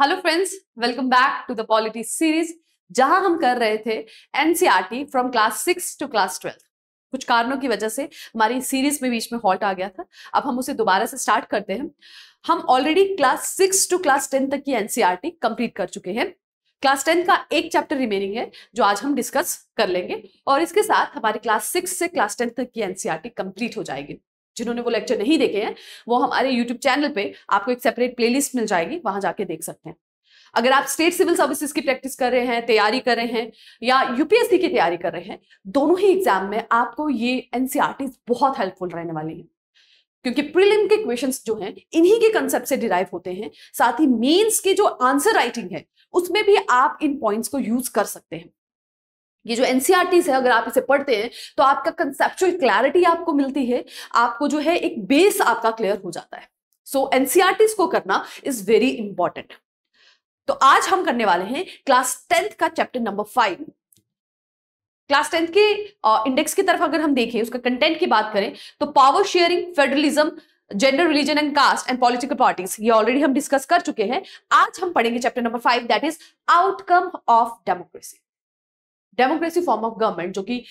hello friends welcome back to the polity series जहां हम कर रहे थे NCERT from class six to class twelfth कुछ कारणों की वजह से हमारी सीरीज में बीच में हॉल्ट आ गया था अब हम उसे दोबारा से स्टार्ट करते हैं हम already class six to class ten तक की एनसीईआरटी कंप्लीट e कर चुके हैं क्लास टेन का एक चैप्टर रिमेनिंग है जो आज हम डिस्कस कर लेंगे और इसके साथ हमारी क्लास सिक्स से क्लास टेन तक की एनसीईआरटी कंप्लीट e हो जाएगी जिन्होंने वो लेक्चर नहीं देखे हैं वो हमारे यूट्यूब चैनल पे आपको एक सेपरेट प्लेलिस्ट मिल जाएगी वहां जाके देख सकते हैं अगर आप स्टेट सिविल सर्विसेज की प्रैक्टिस कर रहे हैं तैयारी कर रहे हैं या यूपीएससी की तैयारी कर रहे हैं दोनों ही एग्जाम में आपको ये एनसीआरटी e बहुत हेल्पफुल रहने वाली है क्योंकि प्रीलिम के क्वेश्चंस जो हैं इन्हीं के कंसेप्ट से डिराइव होते हैं साथ ही मेंस के जो आंसर राइटिंग है उसमें भी आप इन पॉइंट्स को यूज कर सकते हैं ये जो एनसीआरटीज e है अगर आप इसे पढ़ते हैं तो आपका कंसेप्चुअल क्लैरिटी आपको मिलती है आपको जो है एक बेस आपका क्लियर हो जाता है सो so, एनसीआरटीज e को करना इज वेरी इंपॉर्टेंट तो आज हम करने वाले हैं क्लास टेंथ का chapter number five class tenth के इंडेक्स की तरफ अगर हम देखें उसका कंटेंट की बात करें तो power sharing federalism gender religion and caste and political parties ये ऑलरेडी हम डिस्कस कर चुके हैं आज हम पढ़ेंगे chapter number five that is outcome of democracy democracy form of government जो कि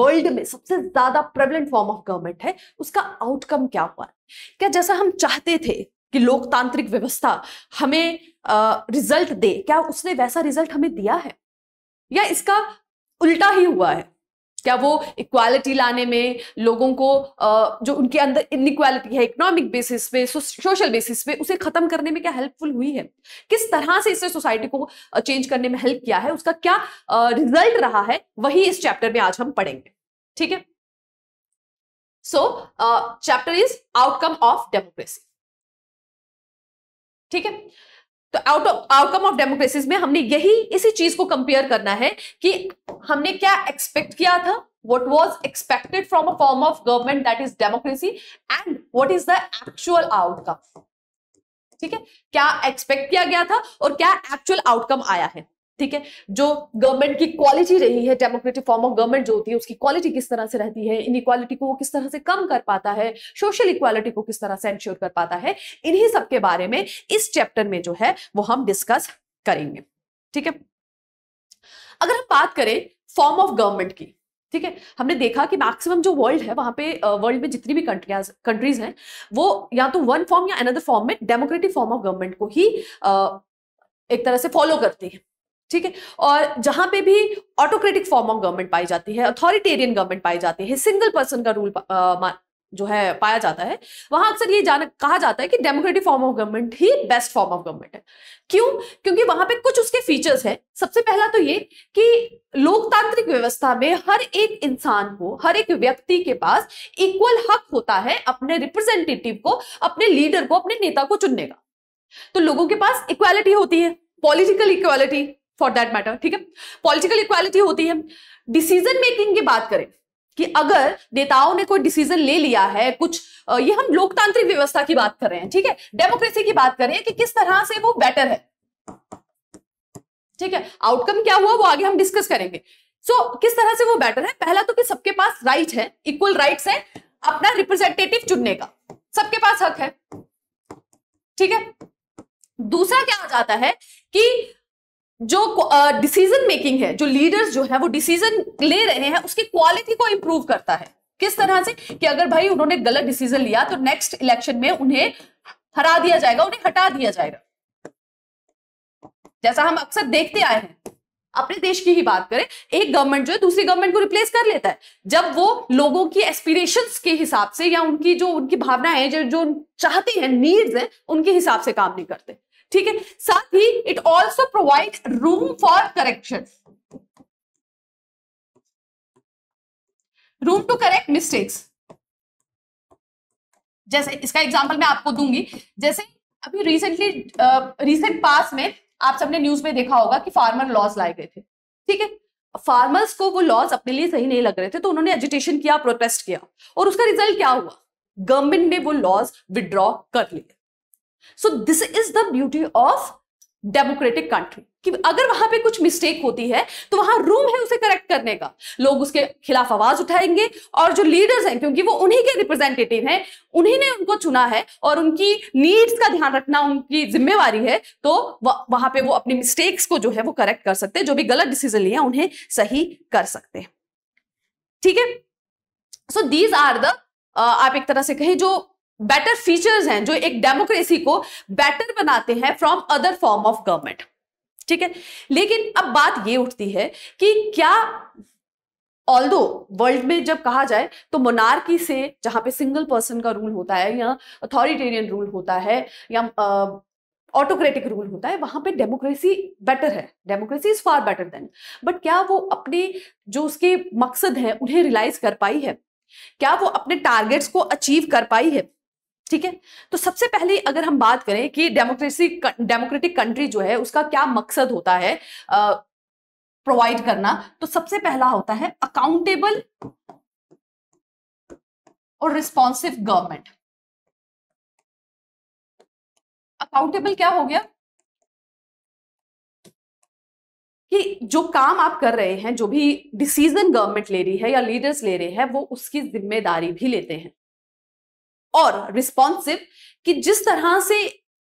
वर्ल्ड में सबसे ज्यादा प्रेवलेंट फॉर्म ऑफ गवर्नमेंट है उसका आउटकम क्या हुआ क्या जैसा हम चाहते थे कि लोकतांत्रिक व्यवस्था हमें रिजल्ट दे क्या उसने वैसा रिजल्ट हमें दिया है या इसका उल्टा ही हुआ है क्या वो इक्वालिटी लाने में लोगों को जो उनके अंदर इनइक्वालिटी है इकोनॉमिक बेसिस पे सोशल बेसिस पे उसे खत्म करने में क्या हेल्पफुल हुई है किस तरह से इसने सोसाइटी को चेंज करने में हेल्प किया है उसका क्या रिजल्ट रहा है वही इस चैप्टर में आज हम पढ़ेंगे ठीक है so chapter is outcome of democracy ठीक है तो out of outcome of democracies में हमने यही इसी चीज को कंपेयर करना है कि हमने क्या एक्सपेक्ट किया था what was expected from a form of government that is democracy and what is the actual outcome ठीक है क्या एक्सपेक्ट किया गया था और क्या एक्चुअल आउटकम आया है ठीक है जो गवर्नमेंट की क्वालिटी रही है डेमोक्रेटिक फॉर्म ऑफ गवर्नमेंट जो होती है उसकी क्वालिटी किस तरह से रहती है इन को वो किस तरह से कम कर पाता है सोशल इक्वालिटी को किस तरह से एंश्योर कर पाता है इन्हीं सब के बारे में इस चैप्टर में जो है वो हम डिस्कस करेंगे ठीक है अगर हम बात करें फॉर्म ऑफ गवर्नमेंट की ठीक है हमने देखा कि मैक्सिमम जो वर्ल्ड है वहां पे वर्ल्ड में जितनी भी कंट्रियाज कंट्रीज हैं वो या तो वन फॉर्म या अनदर फॉर्म में डेमोक्रेटिक फॉर्म ऑफ गवर्नमेंट को ही एक तरह से फॉलो करती है ठीक है और जहां पे भी ऑटोक्रेटिक फॉर्म ऑफ गवर्नमेंट पाई जाती है अथॉरिटेरियन गवर्नमेंट पाई जाती है सिंगल पर्सन का रूल जो है पाया जाता है वहां अक्सर ये जान कहा जाता है कि डेमोक्रेटिक फॉर्म ऑफ गवर्नमेंट ही बेस्ट फॉर्म ऑफ गवर्नमेंट है क्यों क्योंकि वहां पे कुछ उसके फीचर्स हैं सबसे पहला तो ये कि लोकतांत्रिक व्यवस्था में हर एक इंसान को हर एक व्यक्ति के पास इक्वल हक होता है अपने रिप्रेजेंटेटिव को अपने लीडर को अपने नेता को चुनने का तो लोगों के पास इक्वालिटी होती है political equality for that matter ठीक है पॉलिटिकल इक्वालिटी होती है डिसीजन मेकिंग की बात करें कि अगर नेताओं ने कोई डिसीजन ले लिया है कुछ ये हम लोकतांत्रिक व्यवस्था की बात कर रहे हैं ठीक है डेमोक्रेसी की बात कर रहे हैं कि किस तरह से वो बेटर है ठीक है आउटकम क्या हुआ वो आगे हम डिस्कस करेंगे सो so, किस तरह से वो बेटर है पहला तो कि सबके पास राइट है इक्वल राइट्स है अपना रिप्रेजेंटेटिव चुनने का सबके पास हक है ठीक है दूसरा क्या हो जाता है कि जो डिसीजन uh, मेकिंग है जो लीडर्स जो है वो डिसीजन ले रहे हैं उसकी क्वालिटी को इंप्रूव करता है किस तरह से कि अगर भाई उन्होंने गलत डिसीजन लिया तो नेक्स्ट इलेक्शन में उन्हें हरा दिया जाएगा उन्हें हटा दिया जाएगा जैसा हम अक्सर देखते आए हैं अपने देश की ही बात करें एक गवर्नमेंट जो है दूसरी गवर्नमेंट को रिप्लेस कर लेता है जब वो लोगों की एस्पिरेशंस के हिसाब से या उनकी जो उनकी भावना है जो जो चाहती है नीड्स है उनके हिसाब से काम नहीं करते ठीक है साथ ही it also provide room for correction room to correct mistakes जैसे इसका एग्जाम्पल मैं आपको दूंगी जैसे अभी रिसेंटली रिसेंट पास में आप सबने न्यूज में देखा होगा कि फार्मर लॉस लाए गए थे ठीक है फार्मर्स को वो लॉस अपने लिए सही नहीं लग रहे थे तो उन्होंने एजिटेशन किया प्रोटेस्ट किया और उसका रिजल्ट क्या हुआ गवर्नमेंट ने वो लॉस विड्रॉ कर लिए so this is the beauty of democratic country कि अगर वहां पे कुछ मिस्टेक होती है तो वहां रूम है उसे करेक्ट करने का लोग उसके खिलाफ आवाज उठाएंगे और जो लीडर्स हैं क्योंकि वो उन्हीं के रिप्रेजेंटेटिव हैं उन्हीं ने उनको चुना है और उनकी नीड्स का ध्यान रखना उनकी जिम्मेवारी है तो वहां पे वो अपनी मिस्टेक्स को जो है वो करेक्ट कर सकते हैं जो भी गलत डिसीजन लिया उन्हें सही कर सकते हैं ठीक है सो दीज आर द आप एक तरह से कहें जो बेटर फीचर्स हैं जो एक डेमोक्रेसी को बेटर बनाते हैं from other form of government ठीक है लेकिन अब बात ये उठती है कि क्या ऑल दो वर्ल्ड में जब कहा जाए तो मोनार्की से जहां पे सिंगल पर्सन का रूल होता है या अथॉरिटेरियन रूल होता है या ऑटोक्रेटिक रूल होता है वहां पे डेमोक्रेसी बेटर है democracy is far better than but क्या वो अपने जो उसके मकसद हैं उन्हें रियलाइज कर पाई है क्या वो अपने टारगेट्स को अचीव कर पाई है ठीक है तो सबसे पहले अगर हम बात करें कि डेमोक्रेसी डेमोक्रेटिक कंट्री जो है उसका क्या मकसद होता है प्रोवाइड करना तो सबसे पहला होता है अकाउंटेबल और रिस्पॉन्सिव गवर्नमेंट अकाउंटेबल क्या हो गया कि जो काम आप कर रहे हैं जो भी डिसीजन गवर्नमेंट ले रही है या लीडर्स ले रहे हैं वो उसकी जिम्मेदारी भी लेते हैं और रिस्पॉन्सिव कि जिस तरह से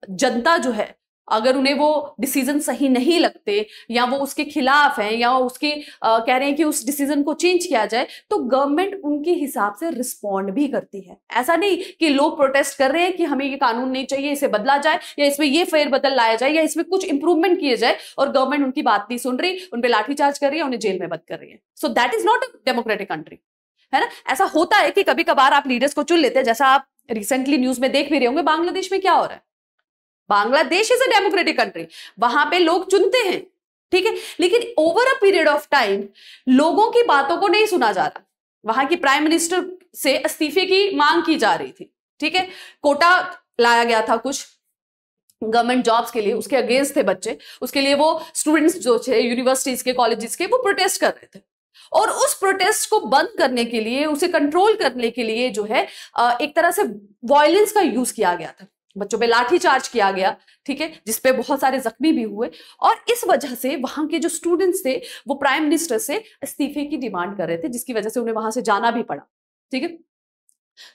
जनता जो है अगर उन्हें वो डिसीजन सही नहीं लगते या वो उसके खिलाफ हैं या उसके आ, कह रहे हैं कि उस डिसीजन को चेंज किया जाए तो गवर्नमेंट उनके हिसाब से रिस्पॉन्ड भी करती है ऐसा नहीं कि लोग प्रोटेस्ट कर रहे हैं कि हमें ये कानून नहीं चाहिए इसे बदला जाए या इसमें ये बदल लाया जाए या इसमें कुछ इंप्रूवमेंट किए जाए और गवर्नमेंट उनकी बात नहीं सुन रही उन पर लाठीचार्ज कर रही है उन्हें जेल में बंद कर रही है so that is not a democratic country है ना ऐसा होता है कि कभी कभार आप लीडर्स को चुन लेते हैं जैसा आप रिसेंटली न्यूज में देख भी रहे होंगे बांग्लादेश में क्या हो रहा है Bangladesh is a democratic country वहां पे लोग चुनते हैं ठीक है लेकिन over a period of time लोगों की बातों को नहीं सुना जा रहा वहां की प्राइम मिनिस्टर से इस्तीफे की मांग की जा रही थी ठीक है कोटा लाया गया था कुछ गवर्नमेंट जॉब्स के लिए उसके अगेंस्ट थे बच्चे उसके लिए वो स्टूडेंट्स जो थे यूनिवर्सिटीज के कॉलेजेस के वो प्रोटेस्ट कर रहे थे और उस प्रोटेस्ट को बंद करने के लिए उसे कंट्रोल करने के लिए जो है एक तरह से वॉयलेंस का यूज किया गया था बच्चों पे लाठी चार्ज किया गया ठीक है जिसपे बहुत सारे जख्मी भी हुए और इस वजह से वहां के जो स्टूडेंट्स थे वो प्राइम मिनिस्टर से इस्तीफे की डिमांड कर रहे थे जिसकी वजह से उन्हें वहां से जाना भी पड़ा ठीक है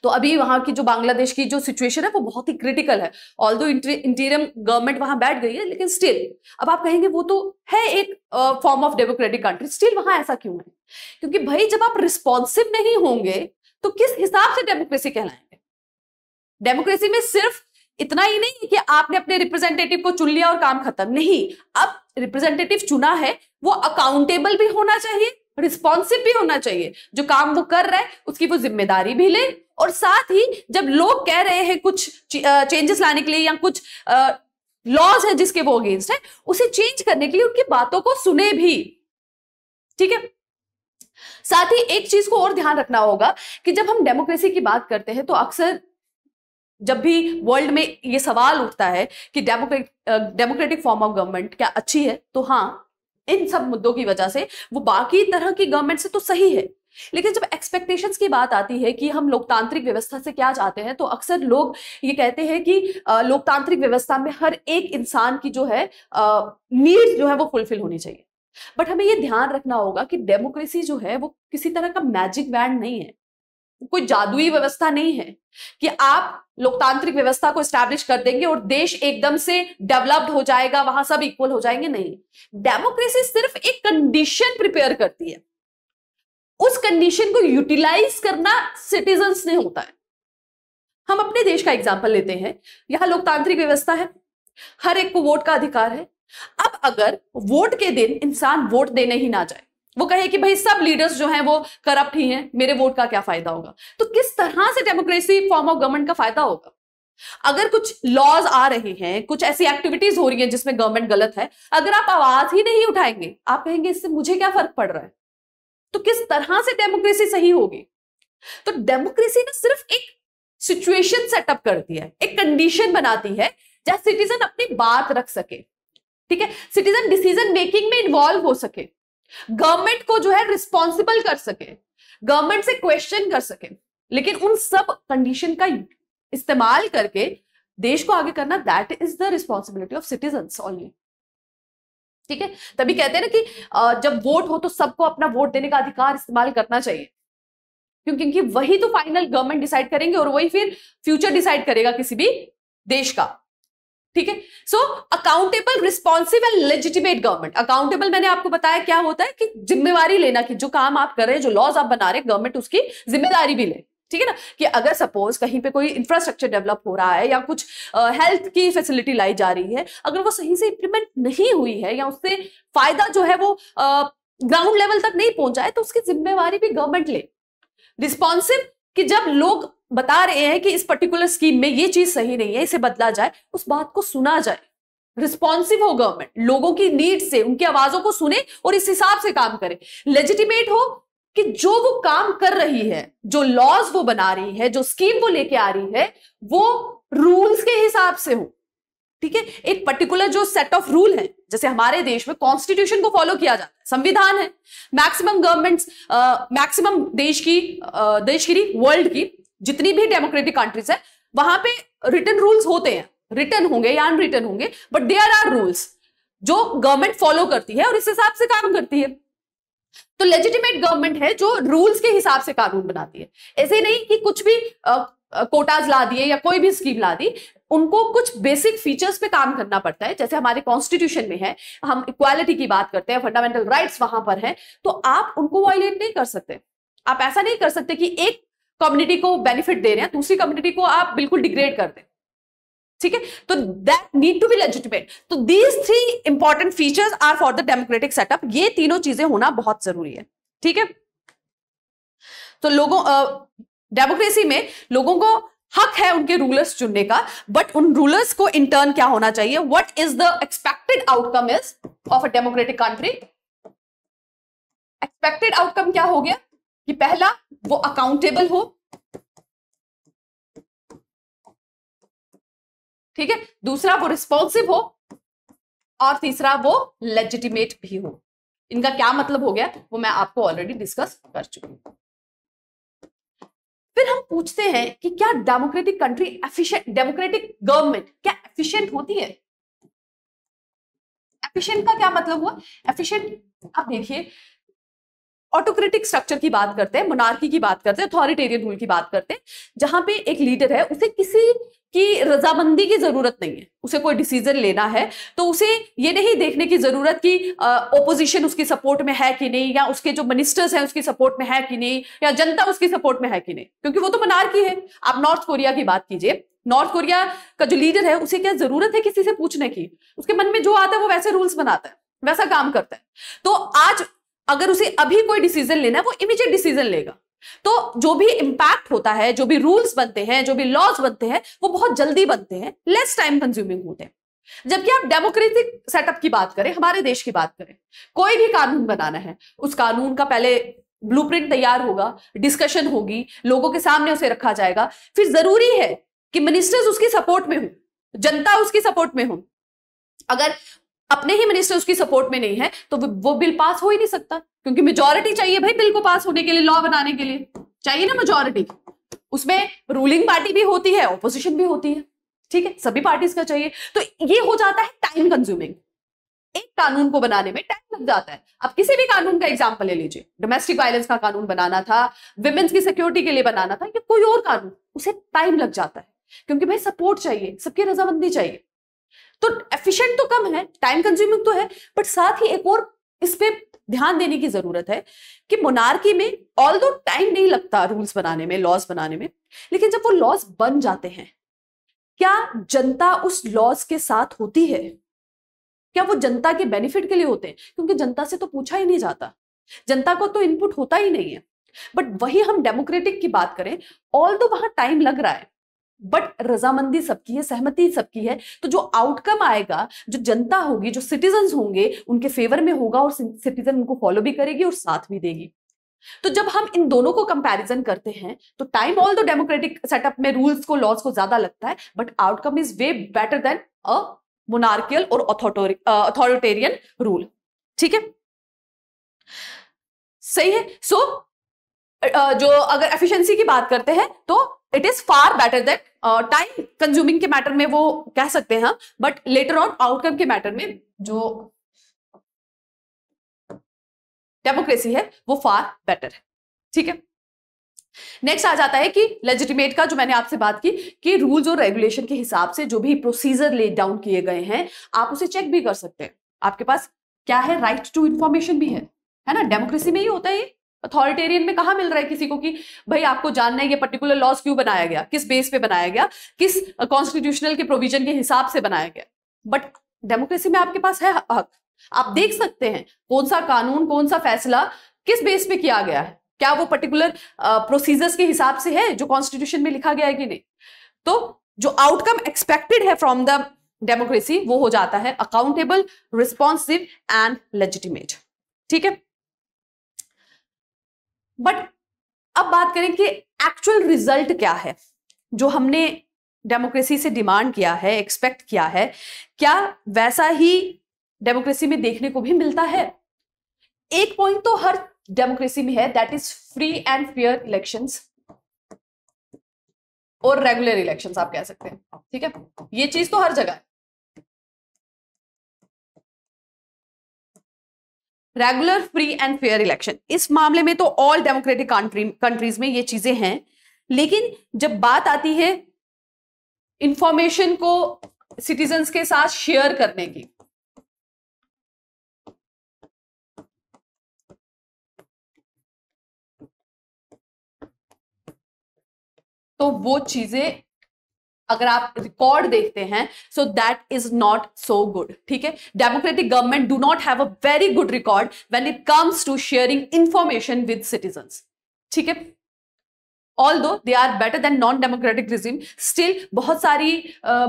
तो अभी वहां की जो बांग्लादेश की जो सिचुएशन है वो बहुत ही क्रिटिकल है ऑल दो इंटीरियम गवर्नमेंट वहां बैठ गई है लेकिन स्टिल अब आप कहेंगे वो तो है एक form of democratic country still वहां ऐसा क्यों है क्योंकि भाई जब आप रिस्पॉन्सिव नहीं होंगे तो किस हिसाब से डेमोक्रेसी कहलाएंगे डेमोक्रेसी में सिर्फ इतना ही नहीं कि आपने अपने रिप्रेजेंटेटिव को चुन लिया और काम खत्म नहीं अब रिप्रेजेंटेटिव चुना है वो अकाउंटेबल भी होना चाहिए रिस्पॉन्सिव भी होना चाहिए जो काम वो कर रहा है उसकी वो जिम्मेदारी भी ले और साथ ही जब लोग कह रहे हैं कुछ चेंजेस लाने के लिए या कुछ लॉज है जिसके वो अगेंस्ट है उसे चेंज करने के लिए उनकी बातों को सुने भी ठीक है साथ ही एक चीज को और ध्यान रखना होगा कि जब हम डेमोक्रेसी की बात करते हैं तो अक्सर जब भी वर्ल्ड में ये सवाल उठता है कि democrat democratic form of government क्या अच्छी है तो हाँ इन सब मुद्दों की वजह से वो बाकी तरह की गवर्नमेंट से तो सही है लेकिन जब एक्सपेक्टेशंस की बात आती है कि हम लोकतांत्रिक व्यवस्था से क्या चाहते हैं तो अक्सर लोग ये कहते हैं कि लोकतांत्रिक व्यवस्था में हर एक इंसान की जो है नीड जो है वो फुलफिल होनी चाहिए बट हमें ये ध्यान रखना होगा कि डेमोक्रेसी जो है वो किसी तरह का मैजिक बैंड नहीं है कोई जादुई व्यवस्था नहीं है कि आप लोकतांत्रिक व्यवस्था को स्टैब्लिश कर देंगे और देश एकदम से डेवलप्ड हो जाएगा वहां सब इक्वल हो जाएंगे नहीं डेमोक्रेसी सिर्फ एक कंडीशन प्रिपेयर करती है उस कंडीशन को यूटिलाइज करना सिटीजन ने होता है हम अपने देश का एग्जाम्पल लेते हैं यहां लोकतांत्रिक व्यवस्था है हर एक को वोट का अधिकार है अब अगर वोट के दिन इंसान वोट देने ही ना जाए वो कहे कि भाई सब लीडर्स जो हैं वो करप्ट ही हैं मेरे वोट का क्या फायदा होगा तो किस तरह से डेमोक्रेसी फॉर्म ऑफ गवर्नमेंट का फायदा होगा अगर कुछ लॉज आ रहे हैं कुछ ऐसी एक्टिविटीज हो रही है जिसमें गवर्नमेंट गलत है अगर आप आवाज ही नहीं उठाएंगे आप कहेंगे इससे मुझे क्या फर्क पड़ रहा है तो किस तरह से डेमोक्रेसी सही होगी तो डेमोक्रेसी ने सिर्फ एक सिचुएशन सेटअप करती है एक कंडीशन बनाती है जहां सिटीजन अपनी बात रख सके ठीक है सिटीजन डिसीजन मेकिंग में इन्वॉल्व हो सके गवर्नमेंट को जो है रिस्पॉन्सिबल कर सके गवर्नमेंट से क्वेश्चन कर सके लेकिन उन सब कंडीशन का इस्तेमाल करके देश को आगे करना that is the responsibility of citizen only ठीक है तभी कहते हैं ना कि जब वोट हो तो सबको अपना वोट देने का अधिकार इस्तेमाल करना चाहिए क्योंकि वही तो फाइनल गवर्नमेंट डिसाइड करेंगे और वही फिर फ्यूचर डिसाइड करेगा किसी भी देश का ठीक है so accountable responsive and legitimate government accountable मैंने आपको बताया क्या होता है कि जिम्मेवारी लेना कि जो काम आप कर रहे हैं जो लॉज आप बना रहे हैं गवर्नमेंट उसकी जिम्मेदारी भी ले ठीक है ना कि अगर सपोज कहीं पे कोई इंफ्रास्ट्रक्चर डेवलप हो रहा है या कुछ हेल्थ की फैसिलिटी लाई जा रही है अगर वो सही से इंप्लीमेंट नहीं हुई है या उससे फायदा जो है वो ग्राउंड लेवल तक नहीं पहुंचा है तो उसकी जिम्मेवारी भी गवर्नमेंट ले रिस्पॉन्सिव कि जब लोग बता रहे हैं कि इस पर्टिकुलर स्कीम में ये चीज सही नहीं है इसे बदला जाए उस बात को सुना जाए रिस्पॉन्सिव हो गवर्नमेंट लोगों की नीड से उनकी आवाजों को सुने और इस हिसाब से काम करे लेजिटिमेट हो कि जो वो काम कर रही है जो लॉज वो बना रही है जो स्कीम वो लेके आ रही है वो रूल्स के हिसाब से हो ठीक है एक पर्टिकुलर जो सेट ऑफ रूल है जैसे हमारे देश में कॉन्स्टिट्यूशन को फॉलो किया जाता है संविधान है मैक्सिमम गवर्नमेंट्स मैक्सिमम देश की uh, देश की वर्ल्ड की जितनी भी डेमोक्रेटिक कंट्रीज है वहां पे रिटर्न रूल्स होते हैं रिटर्न होंगे या अनरिटर्न होंगे बट देयर आर रूल्स जो गवर्नमेंट फॉलो करती है और इस हिसाब से काम करती है तो लेजिटिमेट गवर्नमेंट है जो रूल्स के हिसाब से कानून बनाती है ऐसे नहीं कि कुछ भी कोटाज ला दिए या कोई भी स्कीम ला दी उनको कुछ बेसिक फीचर्स पे काम करना पड़ता है जैसे हमारे कॉन्स्टिट्यूशन में है हम इक्वालिटी की बात करते हैं फंडामेंटल राइट्स वहां पर है तो आप उनको वायलेट नहीं कर सकते आप ऐसा नहीं कर सकते कि एक कम्युनिटी को बेनिफिट दे रहे हैं दूसरी कम्युनिटी को आप बिल्कुल डिग्रेड कर दें ठीक है तो that need to be legitimate तो these three important features are for the democratic setup ये तीनों चीजें होना बहुत जरूरी है ठीक है तो लोगों डेमोक्रेसी में लोगों को हक है उनके रूलर्स चुनने का बट उन रूलर्स को इन टर्न क्या होना चाहिए what is the expected outcome is of a democratic country expected outcome क्या हो गया कि पहला वो अकाउंटेबल हो ठीक है दूसरा वो रिस्पॉन्सिव हो और तीसरा वो लेजिटिमेट भी हो इनका क्या मतलब हो गया वो मैं आपको ऑलरेडी डिस्कस कर चुकी हूं फिर हम पूछते हैं कि क्या democratic country efficient democratic government क्या एफिशिएंट होती है एफिशिएंट का क्या मतलब हुआ एफिशिएंट आप देखिए ऑटोक्रेटिक स्ट्रक्चर की बात करते हैं मोनार्की की बात करते हैं अथॉरिटेरियन रूल की बात करते हैं जहां पे एक लीडर है उसे किसी कि रजामंदी की जरूरत नहीं है उसे कोई डिसीजन लेना है तो उसे ये नहीं देखने की जरूरत कि ओपोजिशन उसकी सपोर्ट में है कि नहीं या उसके जो मिनिस्टर्स हैं उसकी सपोर्ट में है कि नहीं या जनता उसकी सपोर्ट में है कि नहीं क्योंकि वो तो की है आप नॉर्थ कोरिया की बात कीजिए नॉर्थ कोरिया का जो लीडर है उसे क्या जरूरत है किसी से पूछने की उसके मन में जो आता है वो वैसे रूल्स बनाता है वैसा काम करता है तो आज अगर उसे अभी कोई डिसीजन लेना है वो इमीजिएट डिसीजन लेगा तो जो भी इंपैक्ट होता है जो भी रूल्स बनते हैं जो भी लॉज बनते हैं वो बहुत जल्दी बनते हैं लेस टाइम कंज्यूमिंग होते हैं जबकि आप डेमोक्रेटिक सेटअप की बात करें हमारे देश की बात करें कोई भी कानून बनाना है उस कानून का पहले ब्लूप्रिंट तैयार होगा डिस्कशन होगी लोगों के सामने उसे रखा जाएगा फिर जरूरी है कि मिनिस्टर्स उसकी सपोर्ट में हो जनता उसकी सपोर्ट में हो अगर अपने ही मिनिस्टर उसकी सपोर्ट में नहीं है तो वो बिल पास हो ही नहीं सकता क्योंकि मेजोरिटी चाहिए भाई बिल को पास होने के लिए लॉ बनाने के लिए चाहिए ना मेजोरिटी उसमें रूलिंग पार्टी भी होती है ऑपोजिशन भी होती है ठीक है सभी पार्टीज का चाहिए तो ये हो जाता है टाइम कंज्यूमिंग एक कानून को बनाने में टाइम लग जाता है अब किसी भी कानून का एग्जाम्पल ले लीजिए डोमेस्टिक वायलेंस का कानून बनाना था वुमेन्स की सिक्योरिटी के लिए बनाना था या कोई और कानून उसे टाइम लग जाता है क्योंकि भाई सपोर्ट चाहिए सबकी रजामंदी चाहिए तो एफिशिएंट तो कम है टाइम कंज्यूमिंग तो है बट साथ ही एक और इस पे ध्यान देने की जरूरत है कि मोनार्की में ऑल दो टाइम नहीं लगता रूल्स बनाने में लॉज बनाने में लेकिन जब वो लॉज बन जाते हैं क्या जनता उस लॉज के साथ होती है क्या वो जनता के बेनिफिट के लिए होते हैं क्योंकि जनता से तो पूछा ही नहीं जाता जनता को तो इनपुट होता ही नहीं है बट वही हम डेमोक्रेटिक की बात करें ऑल दो वहां टाइम लग रहा है बट रजामंदी सबकी है सहमति सबकी है तो जो आउटकम आएगा जो जनता होगी जो सिटीजन होंगे उनके फेवर में होगा और सिटीजन उनको फॉलो भी करेगी और साथ भी देगी तो जब हम इन दोनों को कंपैरिजन करते हैं तो time all the democratic setup में रूल्स को लॉज को ज्यादा लगता है but outcome is way better than a monarchial और अथॉरिटेरियन रूल ठीक है सही है सो so, जो अगर एफिशिएंसी की बात करते हैं तो it is far better than time consuming के मैटर में वो कह सकते हैं बट लेटर ऑन आउटकम के मैटर में जो डेमोक्रेसी है वो फार बेटर है ठीक है नेक्स्ट आ जाता है कि लेजिटिमेट का जो मैंने आपसे बात की कि रूल्स और रेगुलेशन के हिसाब से जो भी प्रोसीजर ले डाउन किए गए हैं आप उसे चेक भी कर सकते हैं आपके पास क्या है राइट टू इंफॉर्मेशन भी है है ना डेमोक्रेसी में ही होता है ये अथॉरिटेरियन में कहा मिल रहा है किसी को कि भाई आपको जानना है ये पर्टिकुलर लॉज क्यों बनाया गया किस बेस पे बनाया गया किस कॉन्स्टिट्यूशनल के प्रोविजन के हिसाब से बनाया गया बट डेमोक्रेसी में आपके पास है हक आप देख सकते हैं कौन सा कानून कौन सा फैसला किस बेस पे किया गया है क्या वो पर्टिकुलर प्रोसीजर्स के हिसाब से है जो कॉन्स्टिट्यूशन में लिखा गया है कि नहीं तो जो आउटकम एक्सपेक्टेड है फ्रॉम द डेमोक्रेसी वो हो जाता है अकाउंटेबल रिस्पॉन्सिव एंड लेजिटिमेट ठीक है बट अब बात करें कि एक्चुअल रिजल्ट क्या है जो हमने डेमोक्रेसी से डिमांड किया है एक्सपेक्ट किया है क्या वैसा ही डेमोक्रेसी में देखने को भी मिलता है एक पॉइंट तो हर डेमोक्रेसी में है that is free and fair elections और रेगुलर इलेक्शंस आप कह सकते हैं ठीक है ये चीज तो हर जगह है regular free and fair election इस मामले में तो ऑल डेमोक्रेटिक कंट्री कंट्रीज में ये चीजें हैं लेकिन जब बात आती है इंफॉर्मेशन को सिटीजन्स के साथ शेयर करने की तो वो चीजें अगर आप रिकॉर्ड देखते हैं so that is not so good ठीक है democratic government do not have a very good record when it comes to sharing information with citizen ठीक है although they are better than non democratic regime still बहुत सारी uh,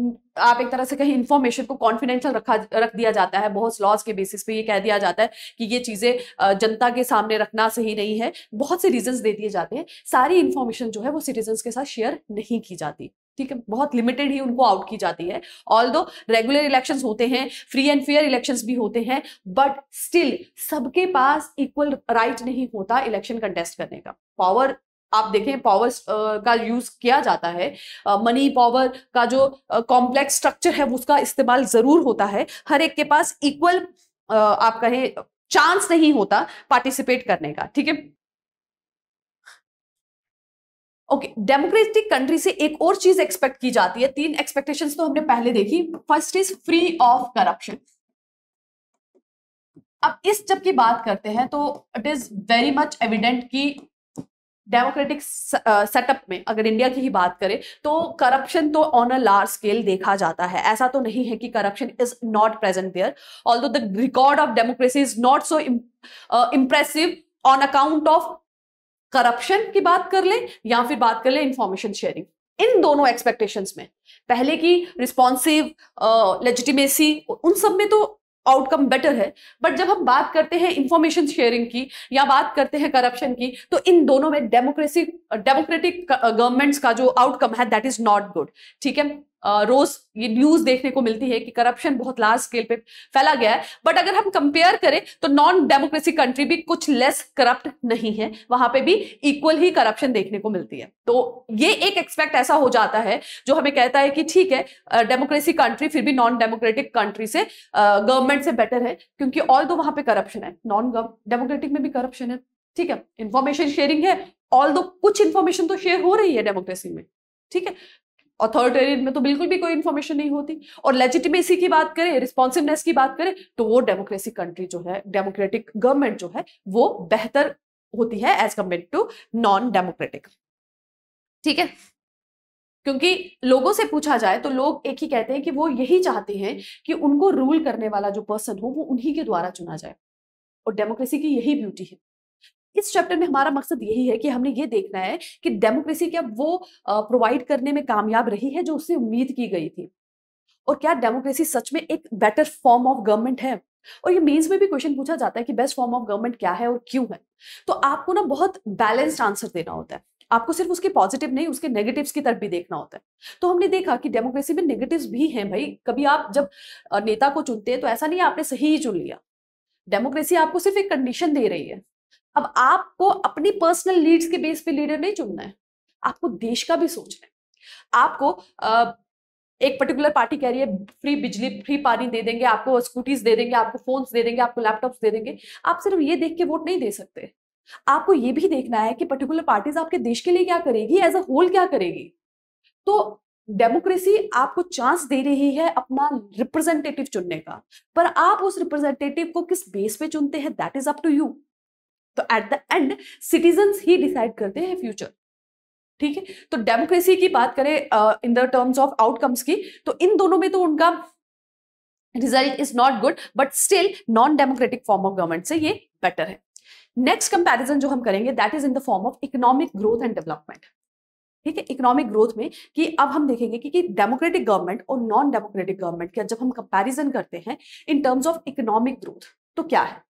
आप एक तरह से कहीं इन्फॉर्मेशन को कॉन्फिडेंशियल रखा रख दिया जाता है बहुत लॉज के बेसिस पे ये कह दिया जाता है कि ये चीज़ें जनता के सामने रखना सही नहीं है बहुत से रीजंस दे दिए जाते हैं सारी इन्फॉर्मेशन जो है वो सिटीजन्स के साथ शेयर नहीं की जाती ठीक है बहुत लिमिटेड ही उनको आउट की जाती है ऑल दो रेगुलर इलेक्शंस होते हैं फ्री एंड फेयर इलेक्शंस भी होते हैं बट स्टिल सबके पास इक्वल राइट नहीं होता इलेक्शन कंटेस्ट करने का पावर आप देखें पावर का यूज किया जाता है मनी पावर का जो कॉम्प्लेक्स स्ट्रक्चर है उसका इस्तेमाल जरूर होता है हर एक के पास इक्वल आप कहें चांस नहीं होता पार्टिसिपेट करने का ठीक है ओके डेमोक्रेटिक कंट्री से एक और चीज एक्सपेक्ट की जाती है तीन एक्सपेक्टेशंस तो हमने पहले देखी first is free of corruption अब इस जब की बात करते हैं तो it is very much evident कि डेमोक्रेटिक सेटअप में अगर इंडिया की ही बात करें तो करप्शन तो ऑन अ लार्ज स्केल देखा जाता है ऐसा तो नहीं है कि corruption is not present there all the record of democracy is not so impressive on account of corruption की बात कर लें या फिर बात कर लें इंफॉर्मेशन शेयरिंग इन दोनों एक्सपेक्टेशंस में पहले की रिस्पॉन्सिव लेजिटिमेसी उन सब में तो आउटकम बेटर है बट जब हम बात करते हैं इंफॉर्मेशन शेयरिंग की या बात करते हैं करप्शन की तो इन दोनों में डेमोक्रेसी डेमोक्रेटिक गवर्नमेंट्स का जो आउटकम है दैट इज नॉट गुड ठीक है रोज ये न्यूज देखने को मिलती है कि करप्शन बहुत लार्ज स्केल पे फैला गया है बट अगर हम कंपेयर करें तो नॉन डेमोक्रेसी कंट्री भी कुछ लेस करप्ट नहीं है वहां पे भी इक्वल ही करप्शन देखने को मिलती है तो ये एक एक्सपेक्ट ऐसा हो जाता है जो हमें कहता है कि ठीक है डेमोक्रेसी कंट्री फिर भी नॉन डेमोक्रेटिक कंट्री से गवर्नमेंट से बेटर है क्योंकि ऑल दो वहां पर करप्शन है नॉन डेमोक्रेटिक में भी करप्शन है ठीक है इन्फॉर्मेशन शेयरिंग है ऑल कुछ इन्फॉर्मेशन तो शेयर हो रही है डेमोक्रेसी में ठीक है अथॉरिटेरियन में तो बिल्कुल भी कोई इन्फॉर्मेशन नहीं होती और लेजिटिमेसी की बात करें रिस्पॉन्सिवनेस की बात करें तो वो डेमोक्रेसी कंट्री जो है डेमोक्रेटिक गवर्नमेंट जो है वो बेहतर होती है as compare to non democratic ठीक है क्योंकि लोगों से पूछा जाए तो लोग एक ही कहते हैं कि वो यही चाहते हैं कि उनको रूल करने वाला जो पर्सन हो वो उन्हीं के द्वारा चुना जाए और डेमोक्रेसी की यही ब्यूटी है इस चैप्टर में हमारा मकसद यही है कि हमने ये देखना है कि डेमोक्रेसी क्या वो प्रोवाइड करने में कामयाब रही है जो उससे उम्मीद की गई थी और क्या डेमोक्रेसी सच में एक बेटर फॉर्म ऑफ गवर्नमेंट है और ये मेंस में भी क्वेश्चन पूछा जाता है कि बेस्ट फॉर्म ऑफ गवर्नमेंट क्या है और क्यों है तो आपको ना बहुत बैलेंस्ड आंसर देना होता है आपको सिर्फ उसके पॉजिटिव नहीं उसके नेगेटिव्स की तरफ भी देखना होता है तो हमने देखा कि डेमोक्रेसी में नेगेटिव्स भी हैं भाई कभी आप जब नेता को चुनते हैं तो ऐसा नहीं है आपने सही ही चुन लिया डेमोक्रेसी आपको सिर्फ एक कंडीशन दे रही है अब आपको अपनी पर्सनल लीड्स के बेस पे लीडर नहीं चुनना है आपको देश का भी सोचना है आपको एक पर्टिकुलर पार्टी कह रही है फ्री बिजली फ्री पानी दे देंगे आपको स्कूटीज दे देंगे आपको फोन्स दे देंगे आपको लैपटॉप्स दे देंगे आप सिर्फ ये देख के वोट नहीं दे सकते आपको ये भी देखना है कि पर्टिकुलर पार्टीज आपके देश के लिए क्या करेगी एज अ होल क्या करेगी तो डेमोक्रेसी आपको चांस दे रही है अपना रिप्रेजेंटेटिव चुनने का पर आप उस रिप्रेजेंटेटिव को किस बेस पे चुनते हैं that is up to you तो एट द एंड सिटीजन ही डिसाइड करते हैं फ्यूचर ठीक है तो डेमोक्रेसी की बात करें in the terms of outcomes की तो इन दोनों में तो उनका result is not good but still non democratic form of government से ये बेटर है नेक्स्ट कंपैरिजन जो हम करेंगे that is in the form of economic growth and development ठीक है इकोनॉमिक ग्रोथ में कि अब हम देखेंगे कि डेमोक्रेटिक गवर्नमेंट और नॉन डेमोक्रेटिक गवर्नमेंट का जब हम कंपेरिजन करते हैं in terms of economic growth तो क्या है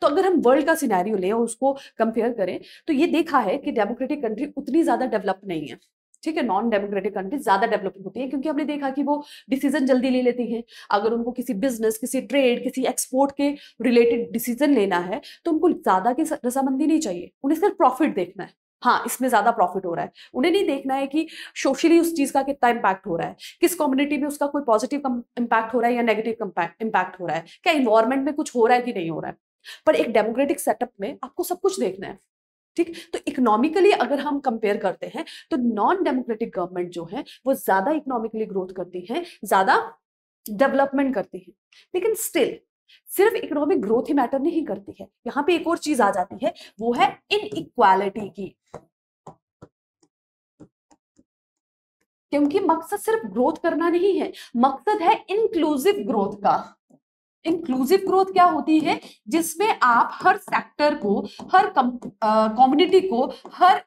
तो अगर हम वर्ल्ड का सिनेरियो लें और उसको कंपेयर करें तो ये देखा है कि डेमोक्रेटिक कंट्री उतनी ज़्यादा डेवलप नहीं है ठीक है नॉन डेमोक्रेटिक कंट्री ज्यादा डेवलप होती है क्योंकि हमने देखा कि वो डिसीजन जल्दी ले लेती हैं अगर उनको किसी बिजनेस किसी ट्रेड किसी एक्सपोर्ट के रिलेटेड डिसीजन लेना है तो उनको ज्यादा की रजामंदी नहीं चाहिए उन्हें सिर्फ प्रॉफिट देखना है हाँ इसमें ज़्यादा प्रॉफिट हो रहा है उन्हें नहीं देखना है कि सोशली उस चीज़ का कितना इम्पैक्ट हो रहा है किस कम्युनिटी में उसका कोई पॉजिटिव इम्पैक्ट हो रहा है या नेगेटिव इम्पैक्ट हो रहा है क्या इन्वायरमेंट में कुछ हो रहा है कि नहीं हो रहा है पर एक डेमोक्रेटिक सेटअप में आपको सब कुछ देखना है ठीक तो इकोनॉमिकली अगर हम कंपेयर करते हैं तो नॉन डेमोक्रेटिक गवर्नमेंट जो है वो ज्यादा इकोनॉमिकली ग्रोथ करती है ज्यादा डेवलपमेंट करती है लेकिन स्टिल सिर्फ इकोनॉमिक ग्रोथ ही मैटर नहीं करती है यहां पे एक और चीज आ जाती है वो है इन इक्वालिटी की क्योंकि मकसद सिर्फ ग्रोथ करना नहीं है मकसद है इंक्लूसिव ग्रोथ का इंक्लूसिव ग्रोथ क्या होती है जिसमें आप हर सेक्टर को हर कम्युनिटी को हर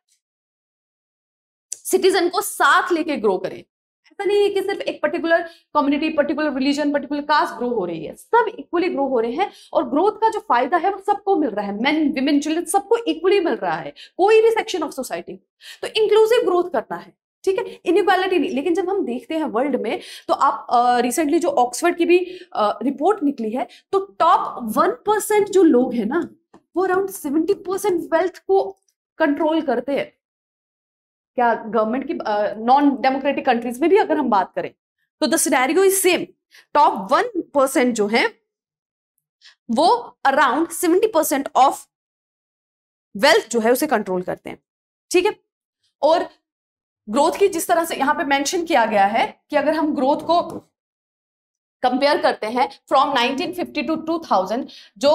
सिटीजन को साथ लेके ग्रो करें ऐसा नहीं है कि सिर्फ एक particular community particular religion particular caste grow हो रही है सब इक्वली ग्रो हो रहे हैं और ग्रोथ का जो फायदा है वो सबको मिल रहा है मेन विमेन चिल्ड्रन सबको इक्वली मिल रहा है कोई भी सेक्शन ऑफ सोसाइटी तो इंक्लूसिव ग्रोथ करना है ठीक है इनक्वालिटी नहीं लेकिन जब हम देखते हैं वर्ल्ड में तो आप रिसेंटली जो ऑक्सफर्ड की भी रिपोर्ट निकली है तो टॉप वन परसेंट जो लोग हैं ना वो अराउंड सेवेंटी परसेंट वेल्थ को कंट्रोल करते हैं क्या गवर्नमेंट की नॉन डेमोक्रेटिक कंट्रीज में भी अगर हम बात करें तो the scenario is same top one percent जो है वो around seventy percent of wealth जो है उसे कंट्रोल करते हैं ठीक है और ग्रोथ की जिस तरह से यहाँ पे मेंशन किया गया है कि अगर हम ग्रोथ को कंपेयर करते हैं फ्रॉम 1950 टू 2000 जो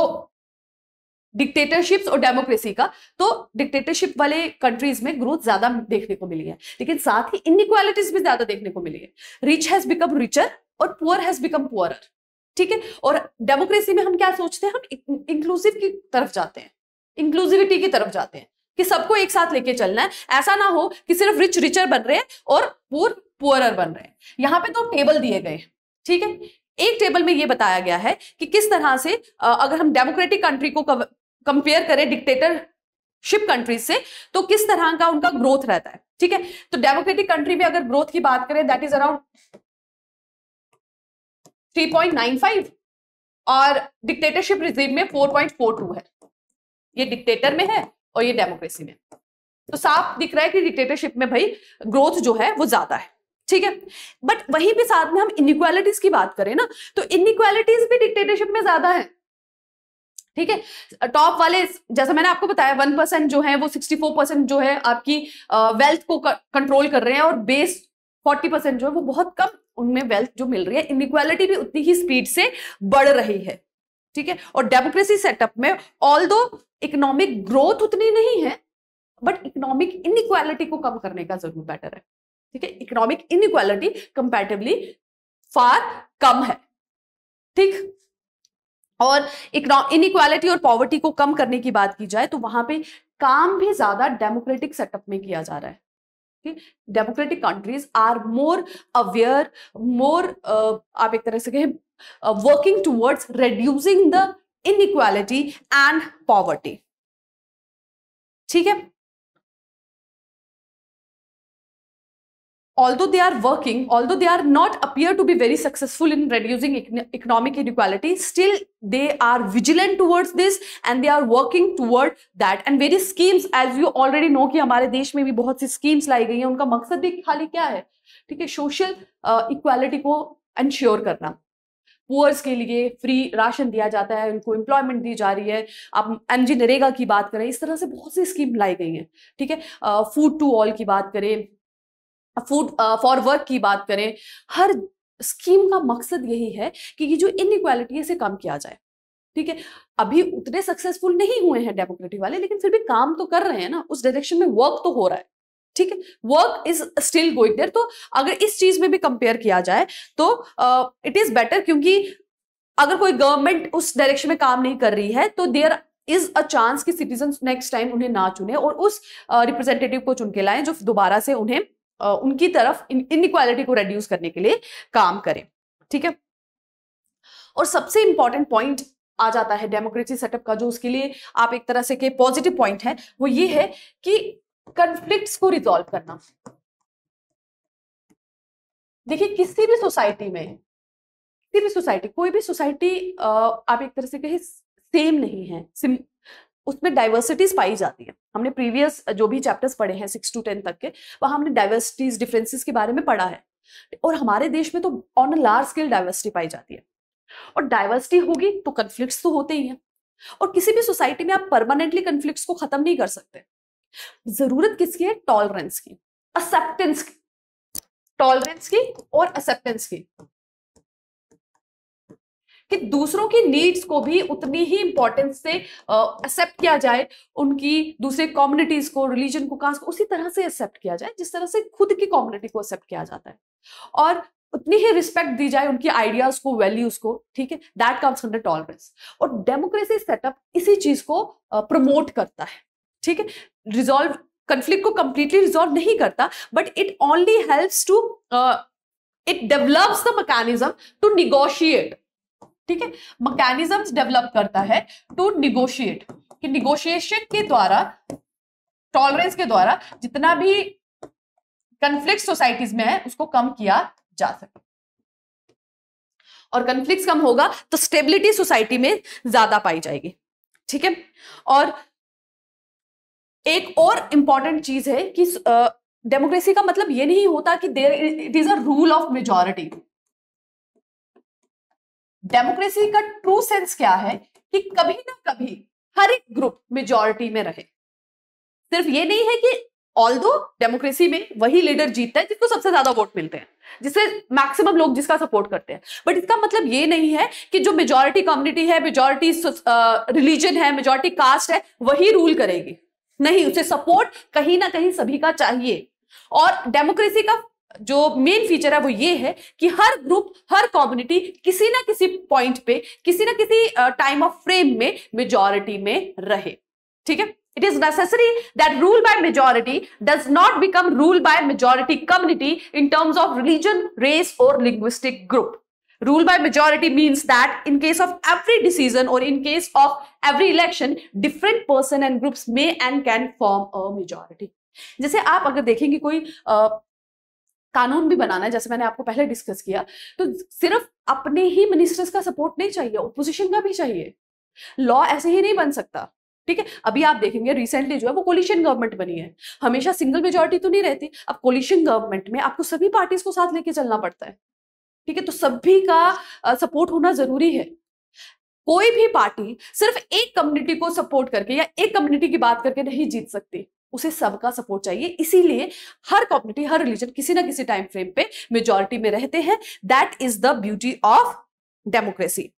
डिक्टेटरशिप्स और डेमोक्रेसी का तो डिक्टेटरशिप वाले कंट्रीज में ग्रोथ ज्यादा देखने को मिली है लेकिन साथ ही इनइक्वालिटीज भी ज्यादा देखने को मिली है रिच हैज बिकम रिचर और पुअर हैज बिकम पुअरर ठीक है और डेमोक्रेसी में हम क्या सोचते हैं हम इंक्लूसिव की तरफ जाते हैं इंक्लूसिविटी की तरफ जाते हैं कि सबको एक साथ लेके चलना है ऐसा ना हो कि सिर्फ रिच रिचर बन रहे हैं और पुअर पुअरर बन रहे हैं यहाँ पे तो टेबल दिए गए ठीक है एक टेबल में ये बताया गया है कि किस तरह से अगर हम डेमोक्रेटिक कंट्री को कंपेयर करें डिक्टेटरशिप कंट्रीज से तो किस तरह का उनका ग्रोथ रहता है ठीक है तो डेमोक्रेटिक कंट्री में अगर ग्रोथ की बात करें दैट इज अराउंड 3.95 और डिक्टेटरशिप रिजीम में 4.42 है ये डिक्टेटर में है और ये डेमोक्रेसी में तो साफ दिख रहा है कि डिक्टेटरशिप में भाई ग्रोथ जो है वो ज्यादा है ठीक है बट वहीं पे साथ में हम इनक्वालिटीज की बात करें ना तो इनक्वालिटीज भी डिक्टेटरशिप में ज्यादा है ठीक है टॉप वाले जैसा मैंने आपको बताया वन परसेंट जो है वो सिक्सटी फोर परसेंट जो है आपकी वेल्थ को कंट्रोल कर रहे हैं और बेस फोर्टी परसेंट जो है वो बहुत कम उनमें वेल्थ जो मिल रही है इनक्वालिटी भी उतनी ही स्पीड से बढ़ रही है ठीक है और डेमोक्रेसी सेटअप में ऑल दो इकोनॉमिक ग्रोथ उतनी नहीं है बट इकोनॉमिक इनइक्वालिटी को कम करने का जरूर बेटर है ठीक है इकोनॉमिक इनइक्वालिटी कंपेरेटिवली फार कम है ठीक और इनइक्वालिटी और पॉवर्टी को कम करने की बात की जाए तो वहां पे काम भी ज्यादा डेमोक्रेटिक सेटअप में किया जा रहा है democratic countries are more aware more आप एक तरह से कहें uh, working towards reducing the inequality and poverty ठीक है although they are working although they are not appear to be very successful in reducing economic inequality still they are vigilant towards this and they are working toward that and various schemes as you already know कि हमारे देश में भी बहुत सी schemes लाई गई हैं उनका मकसद भी खाली क्या है ठीक है social uh, equality को इंश्योर करना पुअर्स के लिए फ्री राशन दिया जाता है उनको एम्प्लॉयमेंट दी जा रही है आप एम जी नरेगा की बात करें इस तरह से बहुत सी स्कीम लाई गई हैं ठीक है फूड टू ऑल की बात करें फूड फॉर वर्क की बात करें हर स्कीम का मकसद यही है कि ये जो इनक्वालिटी है इसे कम किया जाए ठीक है अभी उतने सक्सेसफुल नहीं हुए हैं डेमोक्रेटिक वाले लेकिन फिर भी काम तो कर रहे हैं ना उस डायरेक्शन में वर्क तो हो रहा है ठीक है work is still going there तो अगर इस चीज में भी कंपेयर किया जाए तो इट इज बेटर क्योंकि अगर कोई गवर्नमेंट उस डायरेक्शन में काम नहीं कर रही है तो देयर इज अ चांस कि सिटीजन नेक्स्ट टाइम उन्हें ना चुने और उस रिप्रेजेंटेटिव uh, को चुन के लाएं जो दोबारा से उन्हें uh, उनकी तरफ इन इक्वालिटी को रेड्यूस करने के लिए काम करें ठीक है और सबसे इंपॉर्टेंट पॉइंट आ जाता है डेमोक्रेसी सेटअप का जो उसके लिए आप एक तरह से के पॉजिटिव पॉइंट है वो ये है कि कंफ्लिक्ट्स को रिजॉल्व करना देखिए किसी भी सोसाइटी में किसी भी सोसाइटी कोई भी सोसाइटी आप एक तरह से कहे सेम नहीं है सिम उसमें डाइवर्सिटीज पाई जाती है हमने प्रीवियस जो भी चैप्टर्स पढ़े हैं सिक्स टू टेन तक के वहां हमने डाइवर्सिटीज डिफरेंसेस के बारे में पढ़ा है और हमारे देश में तो on a large scale diversity पाई जाती है और डाइवर्सिटी होगी तो कन्फ्लिक्ट तो होते ही हैं और किसी भी सोसाइटी में आप परमानेंटली कन्फ्लिक्ट को खत्म नहीं कर सकते जरूरत किसकी है टॉलरेंस की एक्सेप्टेंस की टॉलरेंस की और एक्सेप्टेंस की कि दूसरों की नीड्स को भी उतनी ही इंपॉर्टेंस से एक्सेप्ट किया जाए उनकी दूसरे कम्युनिटीज को रिलीजन को कास्ट को उसी तरह से एक्सेप्ट किया जाए जिस तरह से खुद की कम्युनिटी को एक्सेप्ट किया जाता है और उतनी ही रिस्पेक्ट दी जाए उनकी आइडियाज को वैल्यूज को ठीक है दैट कम्स अंडर टॉलरेंस और डेमोक्रेसी सेटअप इसी चीज को प्रमोट करता है ठीक है रिजॉल्व कंफ्लिक्ट को कंप्लीटली रिजॉल्व नहीं करता but it only helps to it develops the mechanism to negotiate ठीक है मैकेनिज्म डेवलप करता है टू निगोशिएट कि निगोशिएशन के द्वारा टॉलरेंस के द्वारा जितना भी कंफ्लिक्ट सोसाइटीज में है उसको कम किया जा सके और कंफ्लिक्ट कम होगा तो स्टेबिलिटी सोसाइटी में ज्यादा पाई जाएगी ठीक है और एक और इंपॉर्टेंट चीज है कि डेमोक्रेसी का मतलब ये नहीं होता कि there it is a rule of majority democracy का ट्रू सेंस क्या है कि कभी ना कभी हर एक ग्रुप मेजोरिटी में रहे सिर्फ ये नहीं है कि ऑल दो डेमोक्रेसी में वही लीडर जीतता है जिसको सबसे ज्यादा वोट मिलते हैं जिससे मैक्सिमम लोग जिसका सपोर्ट करते हैं बट इसका मतलब ये नहीं है कि जो मेजोरिटी कम्युनिटी है मेजोरिटी रिलीजन है मेजोरिटी कास्ट है वही रूल करेगी नहीं उसे सपोर्ट कहीं ना कहीं सभी का चाहिए और डेमोक्रेसी का जो मेन फीचर है वो ये है कि हर ग्रुप हर कम्युनिटी किसी ना किसी पॉइंट पे किसी ना किसी टाइम ऑफ फ्रेम में मेजोरिटी में रहे ठीक है it is necessary that rule by majority does not become rule by majority community in terms of religion race और linguistic group rule by majority means that in case of every decision और in case of every election different person and groups may and can form a majority जैसे आप अगर देखेंगे कोई आ, कानून भी बनाना है जैसे मैंने आपको पहले डिस्कस किया तो सिर्फ अपने ही मिनिस्टर्स का सपोर्ट नहीं चाहिए ओपोजिशन का भी चाहिए लॉ ऐसे ही नहीं बन सकता ठीक है अभी आप देखेंगे रिसेंटली जो है वो कोलिशन गवर्नमेंट बनी है हमेशा सिंगल मेजोरिटी तो नहीं रहती अब कोलिशन गवर्नमेंट में आपको सभी पार्टीज को साथ लेके चलना पड़ता है ठीक है तो सभी का सपोर्ट होना जरूरी है कोई भी पार्टी सिर्फ एक कम्युनिटी को सपोर्ट करके या एक कम्युनिटी की बात करके नहीं जीत सकती उसे सबका सपोर्ट चाहिए इसीलिए हर कम्युनिटी हर रिलीजन किसी ना किसी टाइम फ्रेम पे मेजोरिटी में रहते हैं that is the beauty of democracy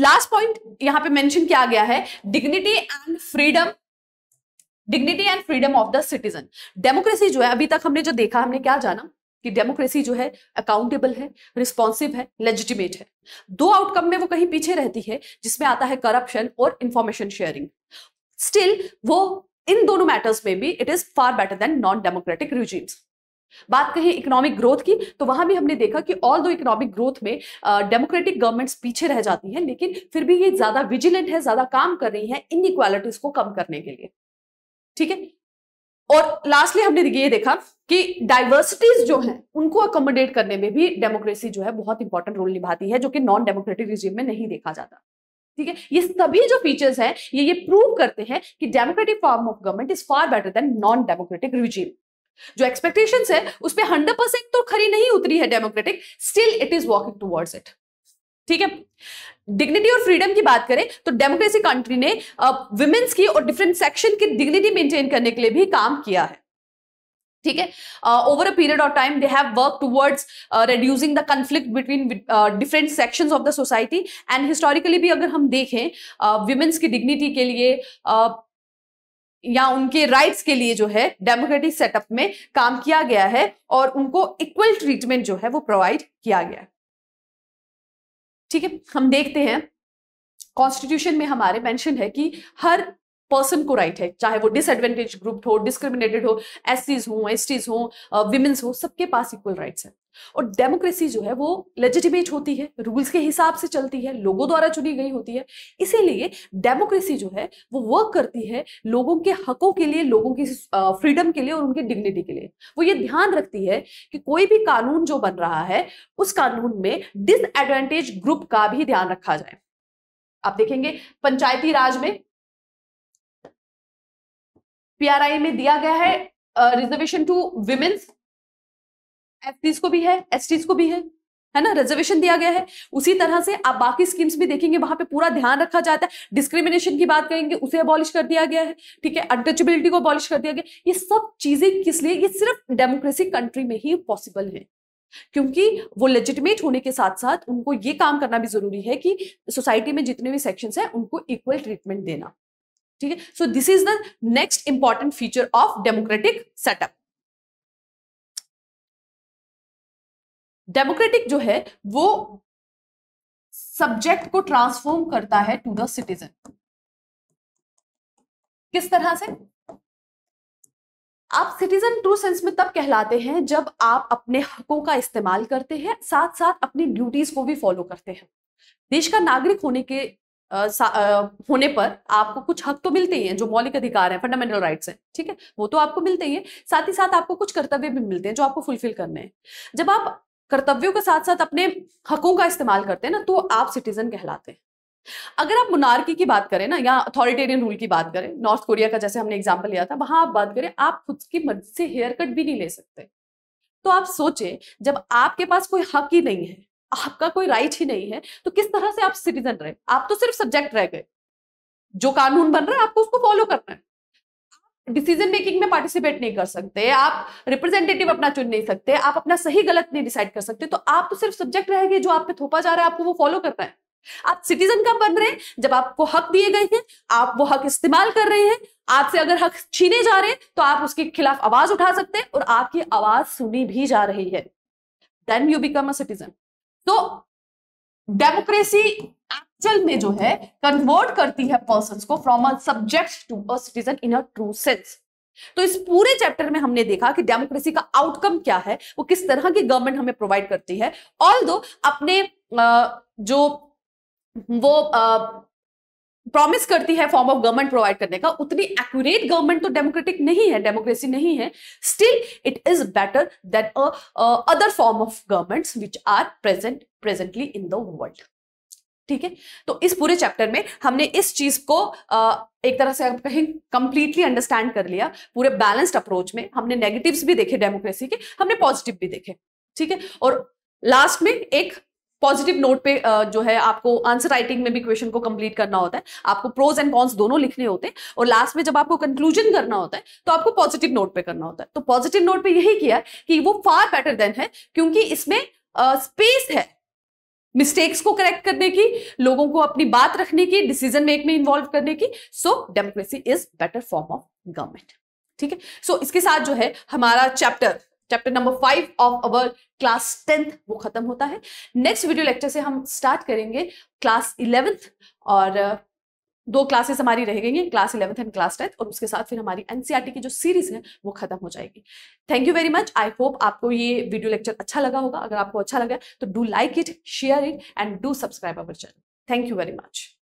last point यहां पे मेंशन किया गया है dignity and freedom dignity and freedom of the citizen democracy जो है अभी तक हमने जो देखा हमने क्या जाना कि डेमोक्रेसी जो है अकाउंटेबल है रिस्पॉन्सिव है लेजिटिमेट है दो आउटकम में वो कहीं पीछे रहती है जिसमें आता है करप्शन और इंफॉर्मेशन शेयरिंग स्टिल वो इन दोनों मैटर्स में भी it is far better than non democratic regimes बात कहीं इकोनॉमिक ग्रोथ की तो वहां भी हमने देखा कि ऑल दो इकोनॉमिक ग्रोथ में डेमोक्रेटिक uh, गवर्नमेंट्स पीछे रह जाती हैं लेकिन फिर भी ये ज्यादा विजिलेंट है ज्यादा काम कर रही है इन को कम करने के लिए ठीक है और लास्टली हमने ये देखा कि डाइवर्सिटीज जो है उनको अकोमोडेट करने में भी डेमोक्रेसी जो है बहुत इंपॉर्टेंट रोल निभाती है जो कि नॉन डेमोक्रेटिक रिजीम में नहीं देखा जाता ठीक है ये सभी जो फीचर्स हैं ये ये प्रूव करते हैं कि democratic form of government is far better than non democratic regime जो एक्सपेक्टेशन है उस पर हंड्रेड परसेंट तो खरी नहीं उतरी है democratic still it is walking towards it ठीक है डिग्निटी और फ्रीडम की बात करें तो डेमोक्रेसी कंट्री ने वुमेन्स की और डिफरेंट सेक्शन की डिग्निटी मेंटेन करने के लिए भी काम किया है ठीक है over a period of time they have work towards reducing the conflict between different sections of the society and historically भी अगर हम देखें वुमेन्स uh, की डिग्निटी के लिए uh, या उनके राइट्स के लिए जो है डेमोक्रेटिक सेटअप में काम किया गया है और उनको इक्वल ट्रीटमेंट जो है वो प्रोवाइड किया गया है ठीक है हम देखते हैं कॉन्स्टिट्यूशन में हमारे मेंशन है कि हर पर्सन को राइट है चाहे वो डिसएडवांटेज ग्रुप हो डिस्क्रिमिनेटेड हो एस हो एस टीज हों विमेंस हो uh, सबके पास इक्वल राइट्स है और डेमोक्रेसी जो है वो लेजिटिमेट होती है रूल्स के हिसाब से चलती है लोगों द्वारा चुनी गई होती है इसीलिए डेमोक्रेसी जो है वो वर्क करती है लोगों के हकों के लिए लोगों की फ्रीडम के लिए और उनकी डिग्निटी के लिए वो ये ध्यान रखती है कि कोई भी कानून जो बन रहा है उस कानून में डिसएडवांटेज ग्रुप का भी ध्यान रखा जाए आप देखेंगे पंचायती राज में पीआरआई में दिया गया है रिजर्वेशन टू विमेन्स एफ को भी है एस को भी है है ना रिजर्वेशन दिया गया है उसी तरह से आप बाकी स्कीम्स भी देखेंगे वहां पे पूरा ध्यान रखा जाता है डिस्क्रिमिनेशन की बात करेंगे उसे अबॉलिश कर दिया गया है ठीक है अनटचेबिलिटी को अबॉलिश कर दिया गया ये सब चीजें किस लिए ये सिर्फ डेमोक्रेसी कंट्री में ही पॉसिबल है क्योंकि वो लेजिटिमेट होने के साथ साथ उनको ये काम करना भी जरूरी है कि सोसाइटी में जितने भी सेक्शंस हैं उनको इक्वल ट्रीटमेंट देना ठीक है so this is the next important feature of democratic setup democratic जो है वो सब्जेक्ट को ट्रांसफॉर्म करता है टू द सिटीजन किस तरह से आप सिटीजन ट्रू सेंस में तब कहलाते हैं जब आप अपने हकों का इस्तेमाल करते हैं साथ साथ अपनी ड्यूटीज को भी फॉलो करते हैं देश का नागरिक होने के आ, आ, होने पर आपको कुछ हक तो मिलते ही हैं जो मौलिक अधिकार हैं फंडामेंटल राइट्स हैं ठीक है वो तो आपको मिलते ही हैं साथ ही साथ आपको कुछ कर्तव्य भी मिलते हैं जो आपको फुलफिल करने हैं जब आप कर्तव्यों के साथ साथ अपने हकों का इस्तेमाल करते हैं ना तो आप सिटीजन कहलाते हैं अगर आप मुनारकी की बात करें ना या अथॉरिटेरियन रूल की बात करें नॉर्थ कोरिया का जैसे हमने एग्जाम्पल लिया था वहां आप बात करें आप खुद की मर्जी से हेयर कट भी नहीं ले सकते तो आप सोचें जब आपके पास कोई हक ही नहीं है आपका कोई राइट ही नहीं है तो किस तरह से आप सिटीजन रहे आप तो सिर्फ सब्जेक्ट रह गए जो कानून बन रहा है आपको उसको फॉलो करना है डिसीजन मेकिंग में पार्टिसिपेट नहीं कर सकते आप रिप्रेजेंटेटिव अपना चुन नहीं सकते आप अपना सही गलत नहीं डिसाइड कर सकते तो आप तो सिर्फ सब्जेक्ट रहेंगे जो आप पे थोपा जा रहा है आपको वो फॉलो करना है आप सिटीजन कब बन रहे हैं जब आपको हक दिए गए हैं आप वो हक इस्तेमाल कर रहे हैं आपसे अगर हक छीने जा रहे हैं तो आप उसके खिलाफ आवाज उठा सकते हैं और आपकी आवाज सुनी भी जा रही है then you become a citizen तो डेमोक्रेसी एक्चुअल में जो है कन्वर्ट करती है पर्सन को from a subject to a citizen in a true sense तो इस पूरे चैप्टर में हमने देखा कि डेमोक्रेसी का आउटकम क्या है वो किस तरह की गवर्नमेंट हमें प्रोवाइड करती है ऑल दो अपने जो वो प्रॉमिस करती है फॉर्म ऑफ गवर्नमेंट प्रोवाइड करने का उतनी एक्यूरेट गवर्नमेंट तो डेमोक्रेटिक नहीं है डेमोक्रेसी नहीं है still it is better than other form of governments which are present presently in the world ठीक है तो इस पूरे चैप्टर में हमने इस चीज को uh, एक तरह से आप कहीं कंप्लीटली अंडरस्टैंड कर लिया पूरे बैलेंस्ड अप्रोच में हमने नेगेटिव्स भी देखे डेमोक्रेसी के हमने पॉजिटिव भी देखे ठीक है और लास्ट में एक पॉजिटिव नोट पे जो है आपको आंसर राइटिंग में भी क्वेश्चन को कंप्लीट करना होता है आपको प्रोज एंड कॉन्स दोनों लिखने होते हैं और लास्ट में जब आपको कंक्लूजन करना होता है तो आपको पॉजिटिव नोट पे करना होता है तो पॉजिटिव नोट पे यही किया कि वो फार बेटर देन है क्योंकि इसमें स्पेस uh, है मिस्टेक्स को करेक्ट करने की लोगों को अपनी बात रखने की डिसीजन मेक में इन्वॉल्व करने की so democracy is better form of government ठीक है सो इसके साथ जो है हमारा chapter chapter number five of our class tenth वो खत्म होता है नेक्स्ट वीडियो लेक्चर से हम स्टार्ट करेंगे क्लास इलेवेंथ और दो क्लासेस हमारी रह गई हैं class eleventh and class tenth और उसके साथ फिर हमारी एनसीईआरटी e की जो सीरीज है वो खत्म हो जाएगी thank you very much I hope आपको ये वीडियो लेक्चर अच्छा लगा होगा अगर आपको अच्छा लगा तो do like it share it and do subscribe our channel thank you very much